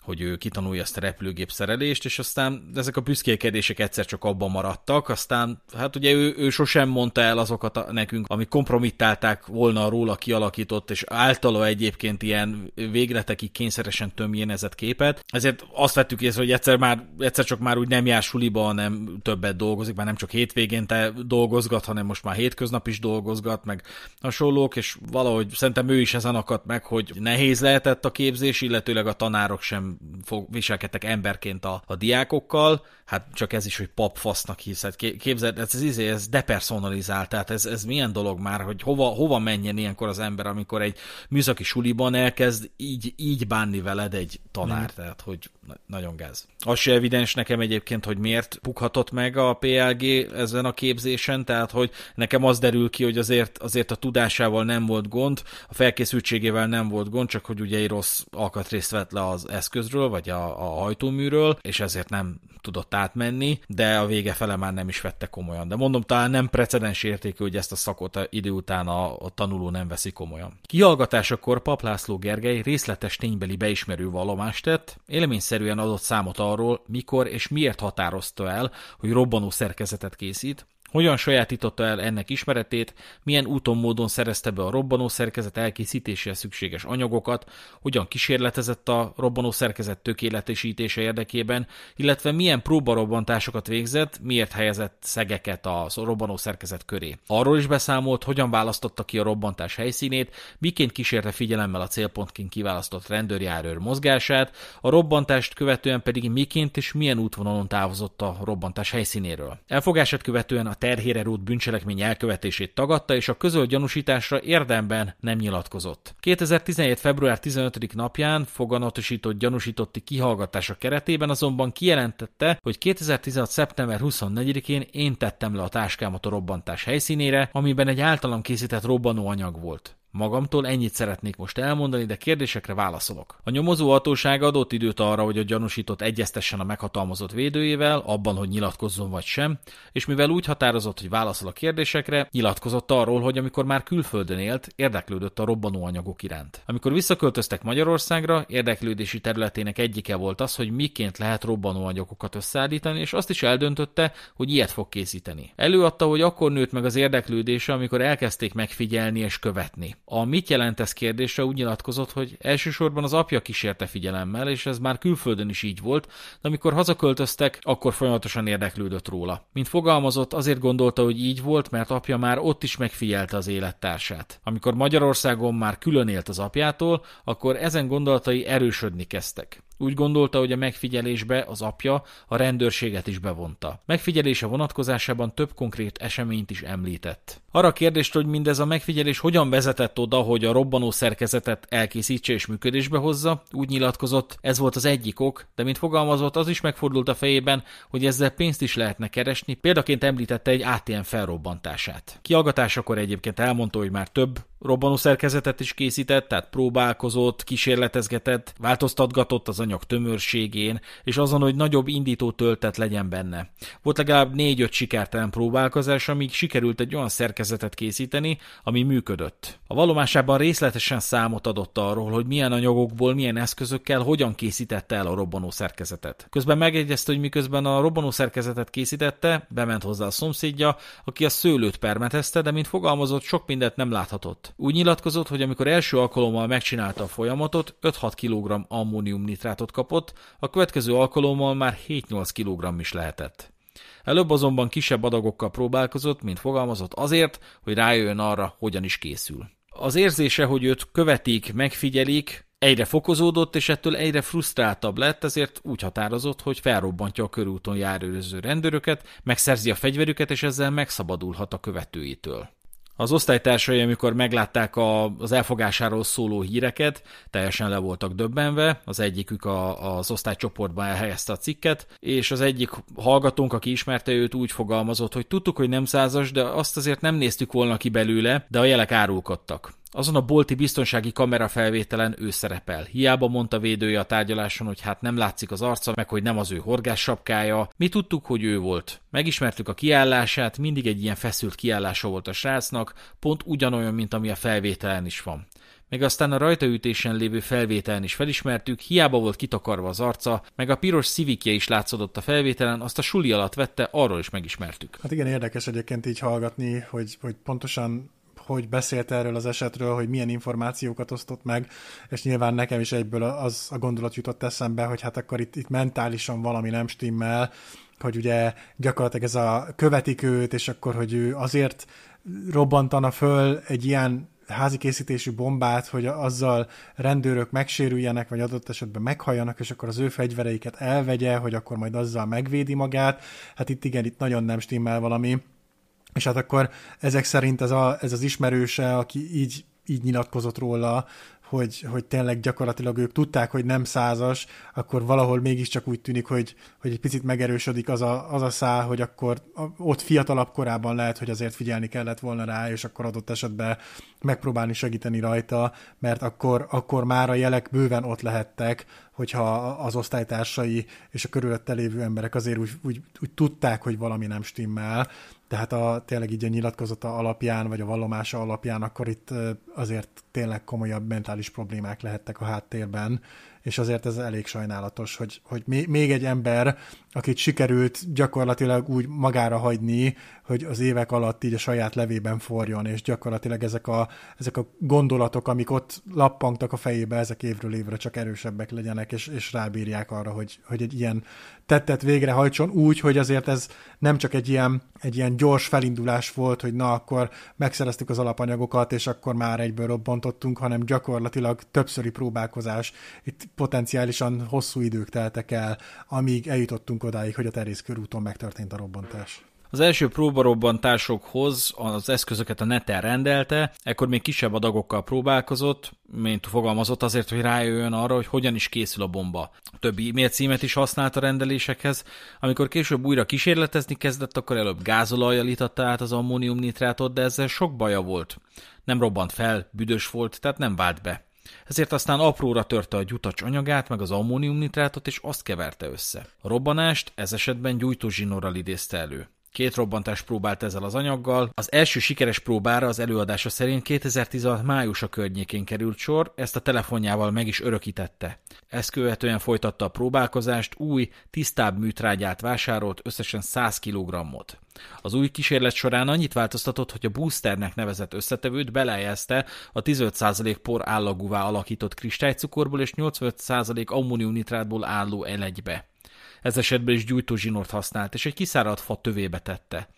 hogy ő kitanulja ezt a repülőgép szerelést, és aztán ezek a büszkélkedések egyszer csak abban maradtak, aztán hát ugye ő, ő sosem mondta el azokat a, nekünk, amik kompromittálták volna a róla kialakított, és általa egyébként ilyen végletekig kényszeresen tömjénezett képet, ezért azt vettük észre, hogy egyszer, már, egyszer csak már úgy nem jár suliba, hanem többet dolgozik, már nem csak te dolgozgat, hanem most már hétköznap is dolgozgat, meg hasonlók, és valahogy szerintem ő is ezen akadt meg, hogy nehéz lehetett a képzés, illetőleg a tanárok sem fog, viselkedtek emberként a, a diákokkal, hát csak ez is, hogy papfasznak hiszed. Hát képzeld, ez, ez, izé, ez depersonalizál, tehát ez, ez milyen dolog már, hogy hova, hova menjen ilyenkor az ember, amikor egy műszaki suliban elkezd így, így bánni veled egy tanár, mm. tehát hogy nagyon gáz. Az se evidens nekem egyébként, hogy miért bukhatott meg a PLG ezen a képzésen, tehát hogy nekem az derül ki, hogy azért, azért a tudásával nem volt gond, a felkészültségével nem volt gond, csak hogy ugye egy rossz alkatrészt vett le az eszközről, vagy a, a hajtóműről, és ezért nem tudott átmenni, de a vége fele már nem is vette komolyan. De mondom, talán nem precedens értékű, hogy ezt a szakot a idő után a, a tanuló nem veszi komolyan. Kihallgatásakor Paplászló Gergely részletes ténybeli beismerő vallomást tett, élmény egyszerűen adott számot arról, mikor és miért határozta el, hogy robbanó szerkezetet készít, hogyan sajátította el ennek ismeretét, milyen úton módon szerezte be a robbanószerkezet elkészítéséhez szükséges anyagokat, hogyan kísérletezett a robbanószerkezet tökéletesítése érdekében, illetve milyen próbarobbantásokat végzett, miért helyezett szegeket a robbanószerkezet köré. Arról is beszámolt, hogyan választotta ki a robbantás helyszínét, miként kísérte figyelemmel a célpontként kiválasztott rendőrjárőr mozgását, a robbantást követően pedig miként és milyen útvonalon távozott a robbantás helyszínéről. Elfogását követően a terhére rút bűncselekmény elkövetését tagadta, és a közöl gyanúsításra érdemben nem nyilatkozott. 2017. február 15. napján foganatosított gyanúsítotti kihallgatása keretében azonban kijelentette, hogy 2016. szeptember 24-én én tettem le a táskámat a robbantás helyszínére, amiben egy általam készített robbanóanyag volt. Magamtól ennyit szeretnék most elmondani, de kérdésekre válaszolok. A nyomozó hatóság adott időt arra, hogy a gyanúsított egyeztessen a meghatalmazott védőjével, abban, hogy nyilatkozzon vagy sem, és mivel úgy határozott, hogy válaszol a kérdésekre, nyilatkozott arról, hogy amikor már külföldön élt, érdeklődött a robbanóanyagok iránt. Amikor visszaköltöztek Magyarországra, érdeklődési területének egyike volt az, hogy miként lehet robbanóanyagokat összeállítani, és azt is eldöntötte, hogy ilyet fog készíteni. Előadta, hogy akkor nőtt meg az érdeklődése, amikor elkezdték megfigyelni és követni. A mit jelent ez kérdésre úgy nyilatkozott, hogy elsősorban az apja kísérte figyelemmel, és ez már külföldön is így volt, de amikor hazaköltöztek, akkor folyamatosan érdeklődött róla. Mint fogalmazott, azért gondolta, hogy így volt, mert apja már ott is megfigyelte az élettársát. Amikor Magyarországon már külön élt az apjától, akkor ezen gondolatai erősödni kezdtek. Úgy gondolta, hogy a megfigyelésbe az apja a rendőrséget is bevonta. Megfigyelése vonatkozásában több konkrét eseményt is említett. Arra kérdést, hogy mindez a megfigyelés hogyan vezetett oda, hogy a robbanó szerkezetet elkészítse és működésbe hozza, úgy nyilatkozott, ez volt az egyik ok, de mint fogalmazott, az is megfordult a fejében, hogy ezzel pénzt is lehetne keresni, példaként említette egy ATM felrobbantását. Kiagatásakor egyébként elmondta, hogy már több, szerkezetet is készített, tehát próbálkozott, kísérletezgetett, változtatgatott az anyag tömörségén, és azon, hogy nagyobb indító töltet legyen benne. Volt legalább 4-5 sikertelen próbálkozás, amíg sikerült egy olyan szerkezetet készíteni, ami működött. A valomásában részletesen számot adott arról, hogy milyen anyagokból, milyen eszközökkel, hogyan készítette el a szerkezetet. Közben megjegyezte, hogy miközben a szerkezetet készítette, bement hozzá a szomszédja, aki a szőlőt permetezte, de mint fogalmazott, sok mindent nem láthatott. Úgy nyilatkozott, hogy amikor első alkalommal megcsinálta a folyamatot, 5-6 kg nitrátot kapott, a következő alkalommal már 7-8 kg is lehetett. Előbb azonban kisebb adagokkal próbálkozott, mint fogalmazott azért, hogy rájöjjön arra, hogyan is készül. Az érzése, hogy őt követik, megfigyelik, egyre fokozódott, és ettől egyre frusztráltabb lett, ezért úgy határozott, hogy felrobbantja a körúton járőröző rendőröket, megszerzi a fegyverüket, és ezzel megszabadulhat a követőitől. Az osztálytársai, amikor meglátták a, az elfogásáról szóló híreket, teljesen le voltak döbbenve, az egyikük a, az osztálycsoportban elhelyezte a cikket, és az egyik hallgatónk, aki ismerte őt, úgy fogalmazott, hogy tudtuk, hogy nem százas, de azt azért nem néztük volna ki belőle, de a jelek árulkodtak. Azon a bolti biztonsági kamera felvételen ő szerepel. Hiába mondta védője a tárgyaláson, hogy hát nem látszik az arca, meg hogy nem az ő horgássapkája. Mi tudtuk, hogy ő volt. Megismertük a kiállását, mindig egy ilyen feszült kiállása volt a srácnak, pont ugyanolyan, mint ami a felvételen is van. Meg aztán a rajtaütésen lévő felvételen is felismertük, hiába volt kitakarva az arca, meg a piros szivikje is látszódott a felvételen, azt a suli alatt vette, arról is megismertük. Hát igen, érdekes egyébként így hallgatni, hogy, hogy pontosan hogy beszélt erről az esetről, hogy milyen információkat osztott meg, és nyilván nekem is egyből az a gondolat jutott eszembe, hogy hát akkor itt, itt mentálisan valami nem stimmel, hogy ugye gyakorlatilag ez a követik őt, és akkor, hogy ő azért robbantana föl egy ilyen házi készítésű bombát, hogy azzal rendőrök megsérüljenek, vagy adott esetben meghalljanak, és akkor az ő fegyvereiket elvegye, hogy akkor majd azzal megvédi magát. Hát itt igen, itt nagyon nem stimmel valami. És hát akkor ezek szerint ez, a, ez az ismerőse, aki így, így nyilatkozott róla, hogy, hogy tényleg gyakorlatilag ők tudták, hogy nem százas, akkor valahol mégiscsak úgy tűnik, hogy, hogy egy picit megerősödik az a, az a szál, hogy akkor ott fiatalabb korában lehet, hogy azért figyelni kellett volna rá, és akkor adott esetben megpróbálni segíteni rajta, mert akkor, akkor már a jelek bőven ott lehettek, hogyha az osztálytársai és a körülötte lévő emberek azért úgy, úgy, úgy tudták, hogy valami nem stimmel, tehát a, tényleg így a nyilatkozata alapján, vagy a vallomása alapján, akkor itt azért tényleg komolyabb mentális problémák lehettek a háttérben, és azért ez elég sajnálatos, hogy, hogy még egy ember, akit sikerült gyakorlatilag úgy magára hagyni, hogy az évek alatt így a saját levében forjon, és gyakorlatilag ezek a, ezek a gondolatok, amik ott lappangtak a fejébe, ezek évről évre csak erősebbek legyenek, és, és rábírják arra, hogy, hogy egy ilyen tettet végrehajtson úgy, hogy azért ez nem csak egy ilyen, egy ilyen gyors felindulás volt, hogy na akkor megszereztük az alapanyagokat, és akkor már egyből robbantottunk, hanem gyakorlatilag többszöri próbálkozás. Itt potenciálisan hosszú idők teltek el, amíg eljutottunk odáig, hogy a terész körúton megtörtént a robbantás. Az első próbarobbantásokhoz az eszközöket a neten rendelte, ekkor még kisebb adagokkal próbálkozott, mint fogalmazott azért, hogy rájöjjön arra, hogy hogyan is készül a bomba. Többi e-mail címet is használt a rendelésekhez. Amikor később újra kísérletezni kezdett, akkor előbb gázolajjal itatta át az ammóniumnitrátot, de ezzel sok baja volt. Nem robbant fel, büdös volt, tehát nem vált be. Ezért aztán apróra törte a gyutacs anyagát, meg az ammóniumnitrátot, és azt keverte össze. A robbanást ez esetben gyújtózsinórral idézte elő. Két robbantást próbált ezzel az anyaggal. Az első sikeres próbára az előadása szerint 2016 májusa környékén került sor, ezt a telefonjával meg is örökítette. Ezt követően folytatta a próbálkozást, új, tisztább műtrágyát vásárolt, összesen 100 kg-ot. Az új kísérlet során annyit változtatott, hogy a boosternek nevezett összetevőt belejezte a 15% por állagúvá alakított kristálycukorból és 85% ammóniumnitrátból álló elegybe ez esetben is gyújtózsinort használt, és egy kiszáradt fa tövébe tette.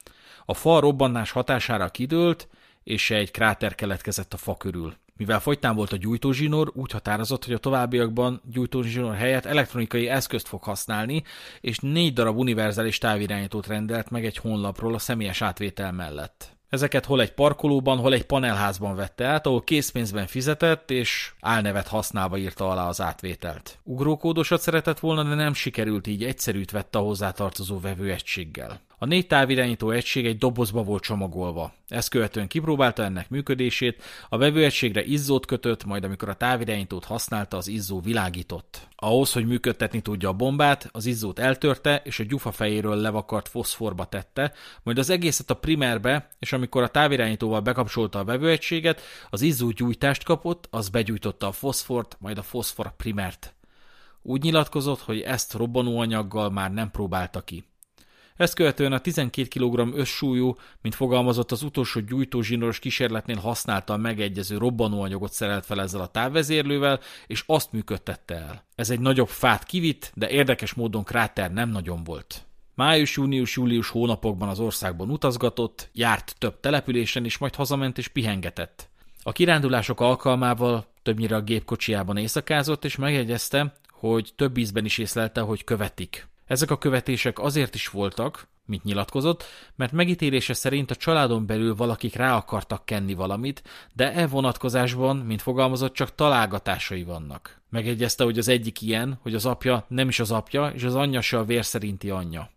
A fa robbanás hatására kidőlt, és egy kráter keletkezett a fa körül. Mivel fogytán volt a gyújtózsinór, úgy határozott, hogy a továbbiakban gyújtózsinór helyett elektronikai eszközt fog használni, és négy darab univerzális távirányítót rendelt meg egy honlapról a személyes átvétel mellett. Ezeket hol egy parkolóban, hol egy panelházban vette át, ahol készpénzben fizetett, és álnevet használva írta alá az átvételt. Ugrókódosat szeretett volna, de nem sikerült így egyszerűt vett a hozzátartozó vevőegységgel. A négy távirányító egység egy dobozba volt csomagolva. Ezt követően kipróbálta ennek működését, a vevőegységre izzót kötött, majd amikor a távirányítót használta, az izzó világított. Ahhoz, hogy működtetni tudja a bombát, az izzót eltörte, és a gyufa fejéről levakart foszforba tette, majd az egészet a primerbe, és amikor a távirányítóval bekapcsolta a vevőegységet, az izzó gyújtást kapott, az begyújtotta a foszfort, majd a foszfor primert. Úgy nyilatkozott, hogy ezt robbanóanyaggal már nem próbálta ki. Ezt követően a 12 kg összsúlyú, mint fogalmazott az utolsó gyújtózsinoros kísérletnél használta a megegyező robbanóanyagot szerelt fel ezzel a távvezérlővel, és azt működtette el. Ez egy nagyobb fát kivitt, de érdekes módon kráter nem nagyon volt. Május, június, július hónapokban az országban utazgatott, járt több településen, és majd hazament és pihengetett. A kirándulások alkalmával többnyire a gépkocsiában éjszakázott, és megjegyezte, hogy több ízben is észlelte, hogy követik. Ezek a követések azért is voltak, mint nyilatkozott, mert megítélése szerint a családon belül valakik rá akartak kenni valamit, de e vonatkozásban, mint fogalmazott, csak találgatásai vannak. Megegyezte, hogy az egyik ilyen, hogy az apja nem is az apja, és az anyja se a vér szerinti anyja.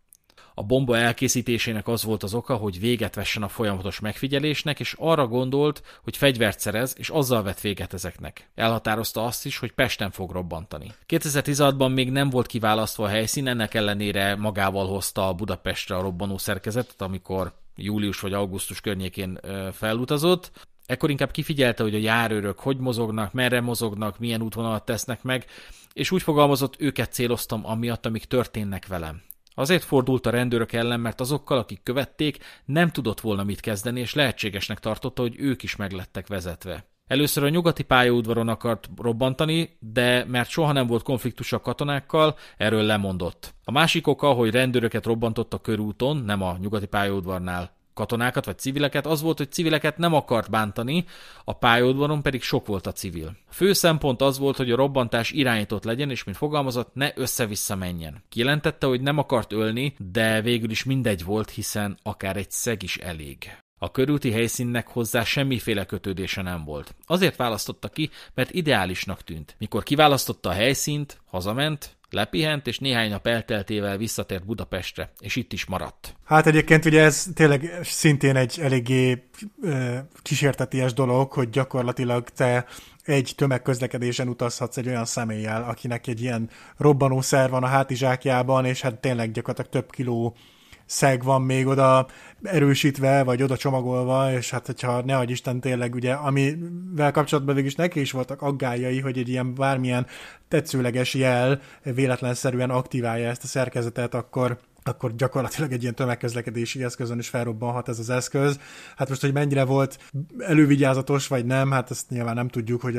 A bomba elkészítésének az volt az oka, hogy véget vessen a folyamatos megfigyelésnek, és arra gondolt, hogy fegyvert szerez, és azzal vett véget ezeknek. Elhatározta azt is, hogy Pesten fog robbantani. 2016-ban még nem volt kiválasztva a helyszín, ennek ellenére magával hozta a Budapestre a robbanó szerkezetet, amikor július vagy augusztus környékén felutazott. Ekkor inkább kifigyelte, hogy a járőrök hogy mozognak, merre mozognak, milyen útvonalat tesznek meg, és úgy fogalmazott, őket céloztam amiatt, amik történnek velem. Azért fordult a rendőrök ellen, mert azokkal, akik követték, nem tudott volna mit kezdeni, és lehetségesnek tartotta, hogy ők is meglettek vezetve. Először a nyugati pályaudvaron akart robbantani, de mert soha nem volt konfliktus a katonákkal, erről lemondott. A másik oka, hogy rendőröket robbantott a körúton, nem a nyugati pályaudvarnál katonákat vagy civileket, az volt, hogy civileket nem akart bántani, a pályaudvaron pedig sok volt a civil. A fő szempont az volt, hogy a robbantás irányított legyen, és mint fogalmazott, ne össze-vissza menjen. Kijelentette, hogy nem akart ölni, de végül is mindegy volt, hiszen akár egy szeg is elég. A körúti helyszínnek hozzá semmiféle kötődése nem volt. Azért választotta ki, mert ideálisnak tűnt. Mikor kiválasztotta a helyszínt, hazament, Lepihent, és néhány nap elteltével visszatért Budapestre, és itt is maradt. Hát egyébként ugye ez tényleg szintén egy eléggé e, kísérteties dolog, hogy gyakorlatilag te egy tömegközlekedésen utazhatsz egy olyan személlyel, akinek egy ilyen robbanószer van a hátizsákjában, és hát tényleg gyakorlatilag több kiló szeg van még oda erősítve, vagy oda csomagolva, és hát hogyha ne adj Isten tényleg, ugye, amivel kapcsolatban végig is neki is voltak aggájai, hogy egy ilyen bármilyen tetszőleges jel véletlenszerűen aktiválja ezt a szerkezetet, akkor akkor gyakorlatilag egy ilyen tömegközlekedési eszközön is felrobbanhat ez az eszköz. Hát most, hogy mennyire volt elővigyázatos vagy nem, hát ezt nyilván nem tudjuk, hogy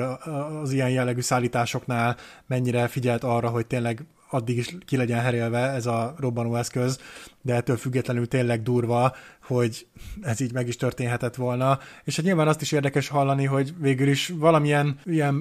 az ilyen jellegű szállításoknál mennyire figyelt arra, hogy tényleg addig is ki legyen herélve ez a robbanó eszköz, de ettől függetlenül tényleg durva, hogy ez így meg is történhetett volna. És hát nyilván azt is érdekes hallani, hogy végül is valamilyen ilyen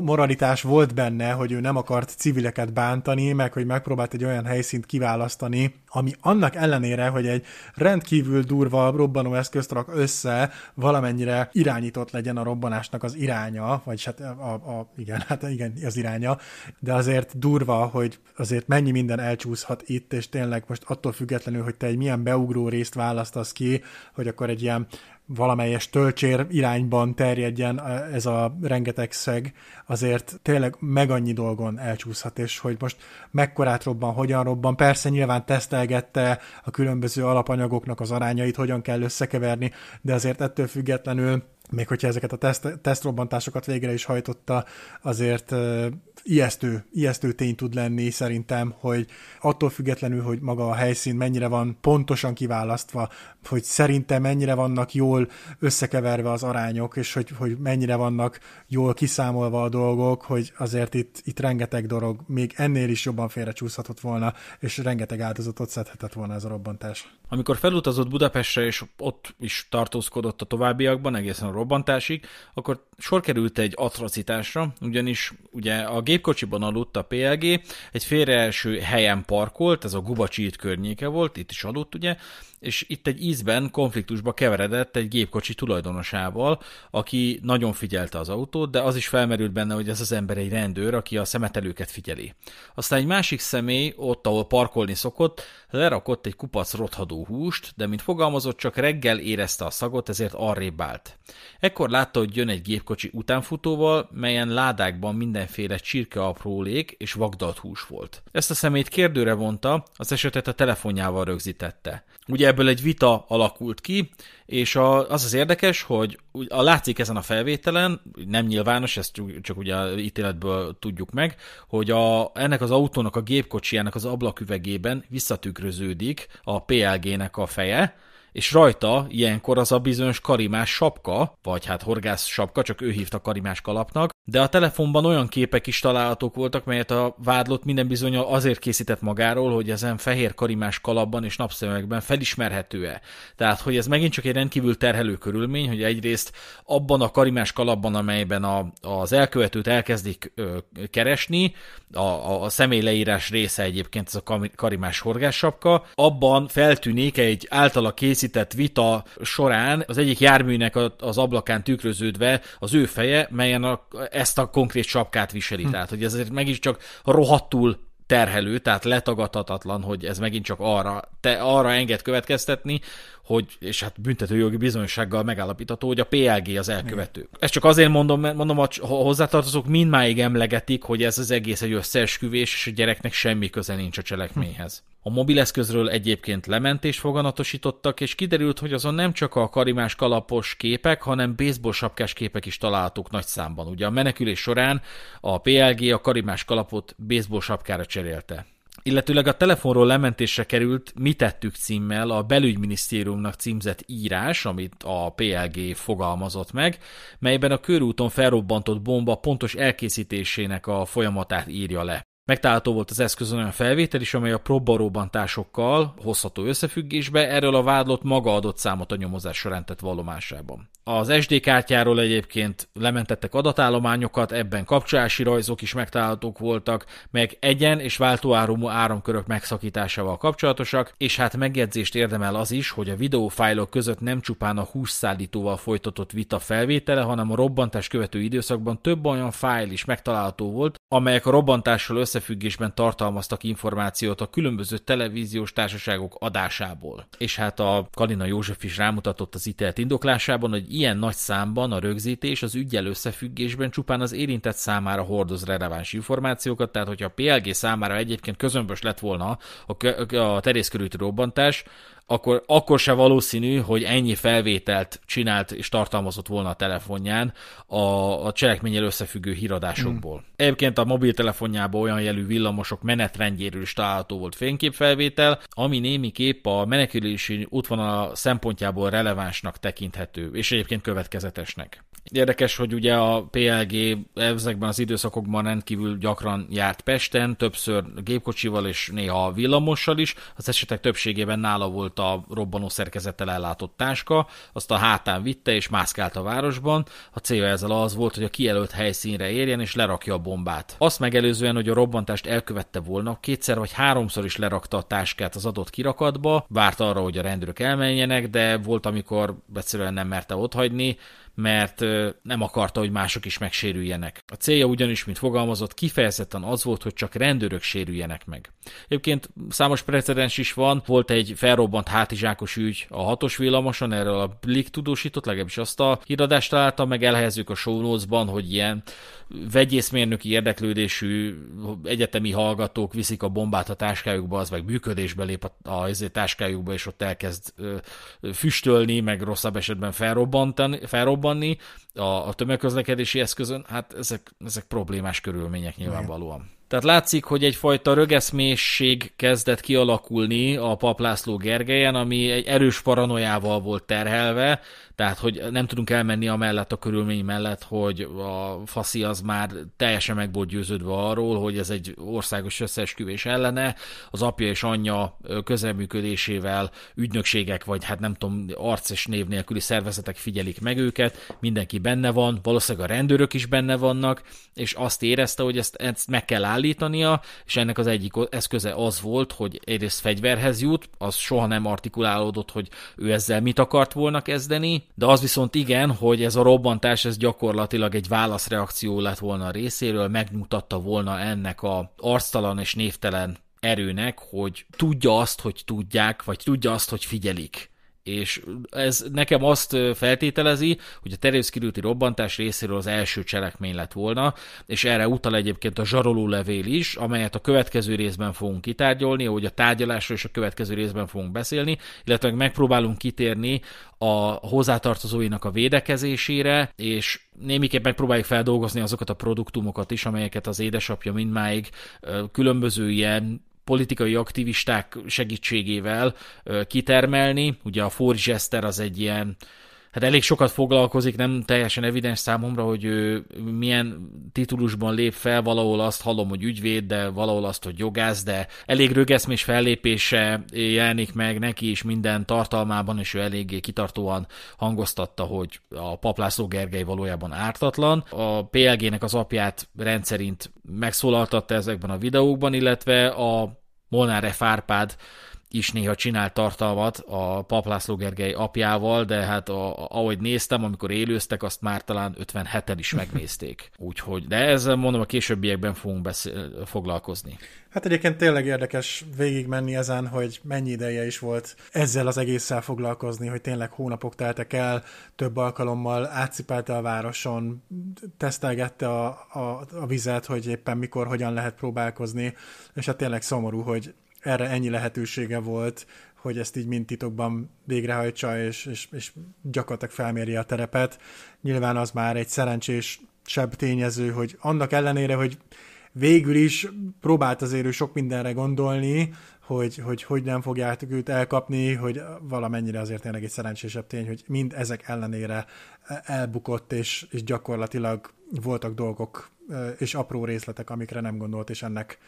moralitás volt benne, hogy ő nem akart civileket bántani, meg hogy megpróbált egy olyan helyszínt kiválasztani, ami annak ellenére, hogy egy rendkívül durva robbanó eszközt rak össze, valamennyire irányított legyen a robbanásnak az iránya, vagy hát a, a, igen, hát igen, az iránya, de azért durva, hogy azért mennyi minden elcsúszhat itt, és tényleg most attól függetlenül, hogy te egy milyen beugró részt választasz, választasz ki, hogy akkor egy ilyen valamelyes töltsér irányban terjedjen e, ez a rengeteg szeg, azért tényleg meg annyi dolgon elcsúszhat, és hogy most mekkorát robban, hogyan robban, persze nyilván tesztelgette a különböző alapanyagoknak az arányait, hogyan kell összekeverni, de azért ettől függetlenül még hogyha ezeket a teszt, tesztrobbantásokat végre is hajtotta, azért e, ijesztő, ijesztő tény tud lenni szerintem, hogy attól függetlenül, hogy maga a helyszín mennyire van pontosan kiválasztva, hogy szerintem mennyire vannak jól összekeverve az arányok, és hogy, hogy mennyire vannak jól kiszámolva a dolgok, hogy azért itt, itt rengeteg dolog még ennél is jobban félrecsúszhatott volna, és rengeteg áldozatot szedhetett volna ez a robbantás. Amikor felutazott Budapestre, és ott is tartózkodott a továbbiakban, egészen a robbantásig, akkor sor került egy atrocitásra, ugyanis ugye a gépkocsiban aludt a PLG, egy első helyen parkolt, ez a Gubacsiit környéke volt, itt is aludt ugye, és itt egy ízben konfliktusba keveredett egy gépkocsi tulajdonosával, aki nagyon figyelte az autót, de az is felmerült benne, hogy ez az ember egy rendőr, aki a szemetelőket figyeli. Aztán egy másik személy, ott, ahol parkolni szokott, lerakott egy kupac rothadó húst, de mint fogalmazott, csak reggel érezte a szagot, ezért arrébb állt. Ekkor látta, hogy jön egy gépkocsi utánfutóval, melyen ládákban mindenféle csirke aprólék és vagdalt hús volt. Ezt a szemét kérdőre vonta, az esetet a telefonjával rögzítette. Ugye ebből egy vita alakult ki, és a, az az érdekes, hogy a, látszik ezen a felvételen, nem nyilvános, ezt csak, ugye a ítéletből tudjuk meg, hogy a, ennek az autónak, a gépkocsijának az ablaküvegében visszatükröződik a PLG-nek a feje, és rajta ilyenkor az a bizonyos karimás sapka, vagy hát horgász sapka, csak ő hívta karimás kalapnak, de a telefonban olyan képek is találhatók voltak, melyet a vádlott minden bizonyal azért készített magáról, hogy ezen fehér karimás kalapban és napszemekben felismerhető-e. Tehát, hogy ez megint csak egy rendkívül terhelő körülmény, hogy egyrészt abban a karimás kalapban, amelyben a, az elkövetőt elkezdik ö, keresni, a, a személy leírás része egyébként ez a karimás sapka, abban feltűnik egy általa kész készített vita során az egyik járműnek az ablakán tükröződve az ő feje, melyen a, ezt a konkrét sapkát viseli. Hm. Tehát, hogy ezért meg is csak rohadtul terhelő, tehát letagadhatatlan, hogy ez megint csak arra, te, arra enged következtetni, hogy, és hát büntetőjogi bizonyossággal megállapítható, hogy a PLG az elkövető. Igen. Ezt csak azért mondom, mert mondom, a hozzátartozók mindmáig emlegetik, hogy ez az egész egy összeesküvés, és a gyereknek semmi köze nincs a cselekményhez. A mobileszközről egyébként lementés foganatosítottak, és kiderült, hogy azon nem csak a karimás kalapos képek, hanem baseball sapkás képek is találtuk nagy számban. Ugye a menekülés során a PLG a karimás kalapot baseball sapkára cserélte illetőleg a telefonról lementésre került Mi tettük címmel a belügyminisztériumnak címzett írás, amit a PLG fogalmazott meg, melyben a körúton felrobbantott bomba pontos elkészítésének a folyamatát írja le. Megtalálható volt az eszközön olyan felvétel is, amely a próbaróbantásokkal hozható összefüggésbe, erről a vádlott maga adott számot a nyomozás során tett vallomásában. Az SD kártyáról egyébként lementettek adatállományokat, ebben kapcsolási rajzok is megtalálhatók voltak, meg egyen és váltóáramú áramkörök megszakításával kapcsolatosak, és hát megjegyzést érdemel az is, hogy a videófájlok között nem csupán a hússzállítóval folytatott vita felvétele, hanem a robbantás követő időszakban több olyan fájl is megtalálható volt, amelyek a robbantással összefüggésben tartalmaztak információt a különböző televíziós társaságok adásából. És hát a Kalina József is rámutatott az ítélet indoklásában, hogy ilyen nagy számban a rögzítés az ügyel összefüggésben csupán az érintett számára hordoz releváns információkat, tehát hogyha a PLG számára egyébként közömbös lett volna a, a terészkörülti robbantás, akkor, akkor se valószínű, hogy ennyi felvételt csinált és tartalmazott volna a telefonján a, a cselekményel összefüggő híradásokból. Mm. Egyébként a mobiltelefonjában olyan jelű villamosok menetrendjéről is található volt fényképfelvétel, ami némiképp a menekülési útvonal szempontjából relevánsnak tekinthető, és egyébként következetesnek. Érdekes, hogy ugye a PLG ezekben az időszakokban rendkívül gyakran járt Pesten, többször gépkocsival és néha villamossal is. Az esetek többségében nála volt a robbanó szerkezettel ellátott táska, azt a hátán vitte és mászkált a városban. A célja ezzel az volt, hogy a kijelölt helyszínre érjen és lerakja a bombát. Azt megelőzően, hogy a robbantást elkövette volna, kétszer vagy háromszor is lerakta a táskát az adott kirakatba, várt arra, hogy a rendőrök elmenjenek, de volt, amikor egyszerűen nem merte otthagyni, mert nem akarta, hogy mások is megsérüljenek. A célja ugyanis, mint fogalmazott, kifejezetten az volt, hogy csak rendőrök sérüljenek meg. Egyébként számos precedens is van, volt egy felrobbant hátizsákos ügy a hatos villamoson, erről a Blik tudósított, legalábbis azt a híradást találta, meg elhelyezzük a show notes-ban, hogy ilyen vegyészmérnöki érdeklődésű egyetemi hallgatók viszik a bombát a táskájukba, az meg működésbe lép a, a, a táskájukba, és ott elkezd ö, füstölni, meg rosszabb esetben felrobbantani, felrobbantani robbanni a, a tömegközlekedési eszközön, hát ezek, ezek problémás körülmények nyilvánvalóan. Tehát látszik, hogy egyfajta rögeszmészség kezdett kialakulni a paplászló Gergelyen, ami egy erős paranoiával volt terhelve, tehát, hogy nem tudunk elmenni a mellett a körülmény mellett, hogy a faszi az már teljesen meg volt győződve arról, hogy ez egy országos összeesküvés ellene, az apja és anyja közelműködésével ügynökségek, vagy hát nem tudom, arc és név nélküli szervezetek figyelik meg őket, mindenki benne van, valószínűleg a rendőrök is benne vannak, és azt érezte, hogy ezt, ezt meg kell állítania, és ennek az egyik eszköze az volt, hogy egyrészt fegyverhez jut, az soha nem artikulálódott, hogy ő ezzel mit akart volna kezdeni, de az viszont igen, hogy ez a robbantás ez gyakorlatilag egy válaszreakció lett volna a részéről, megmutatta volna ennek a arctalan és névtelen erőnek, hogy tudja azt, hogy tudják, vagy tudja azt, hogy figyelik és ez nekem azt feltételezi, hogy a terészkirűti robbantás részéről az első cselekmény lett volna, és erre utal egyébként a zsaroló levél is, amelyet a következő részben fogunk kitárgyolni, ahogy a tárgyalásról és a következő részben fogunk beszélni, illetve megpróbálunk kitérni a hozzátartozóinak a védekezésére, és némiképp megpróbáljuk feldolgozni azokat a produktumokat is, amelyeket az édesapja mindmáig különböző ilyen politikai aktivisták segítségével kitermelni. Ugye a Forgester az egy ilyen hát elég sokat foglalkozik, nem teljesen evidens számomra, hogy ő milyen titulusban lép fel, valahol azt hallom, hogy ügyvéd, de valahol azt, hogy jogász, de elég rögeszmés fellépése jelenik meg neki is minden tartalmában, és ő eléggé kitartóan hangoztatta, hogy a paplászó Gergely valójában ártatlan. A PLG-nek az apját rendszerint megszólaltatta ezekben a videókban, illetve a Molnár F. Árpád is néha csinált tartalmat a László Gergely apjával, de hát a, ahogy néztem, amikor élőztek, azt már talán 57-en is megnézték. Úgyhogy, de ezzel mondom, a későbbiekben fogunk beszél, foglalkozni. Hát egyébként tényleg érdekes végigmenni ezen, hogy mennyi ideje is volt ezzel az egésszel foglalkozni, hogy tényleg hónapok teltek el, több alkalommal átszipelte a városon, tesztelgette a, a, a vizet, hogy éppen mikor, hogyan lehet próbálkozni, és hát tényleg szomorú, hogy erre ennyi lehetősége volt, hogy ezt így mind titokban végrehajtsa, és, és, és gyakorlatilag felméri a terepet. Nyilván az már egy szerencsés sebb tényező, hogy annak ellenére, hogy végül is próbált azért ő sok mindenre gondolni, hogy, hogy hogy nem fogják őt elkapni, hogy valamennyire azért tényleg egy szerencsésebb tény, hogy mind ezek ellenére elbukott, és, és gyakorlatilag voltak dolgok és apró részletek, amikre nem gondolt, és ennek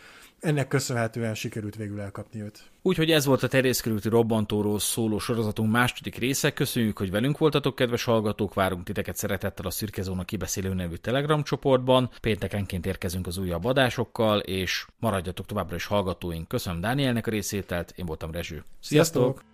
ennek köszönhetően sikerült végül elkapni őt. Úgyhogy ez volt a terészkerülti robbantóról szóló sorozatunk második része. Köszönjük, hogy velünk voltatok, kedves hallgatók, várunk titeket szeretettel a Szürke kibeszélő nevű Telegram csoportban. Péntekenként érkezünk az újabb adásokkal, és maradjatok továbbra is hallgatóink. Köszönöm Dánielnek a részételt, én voltam Rezső. Sziasztok! Sziasztok!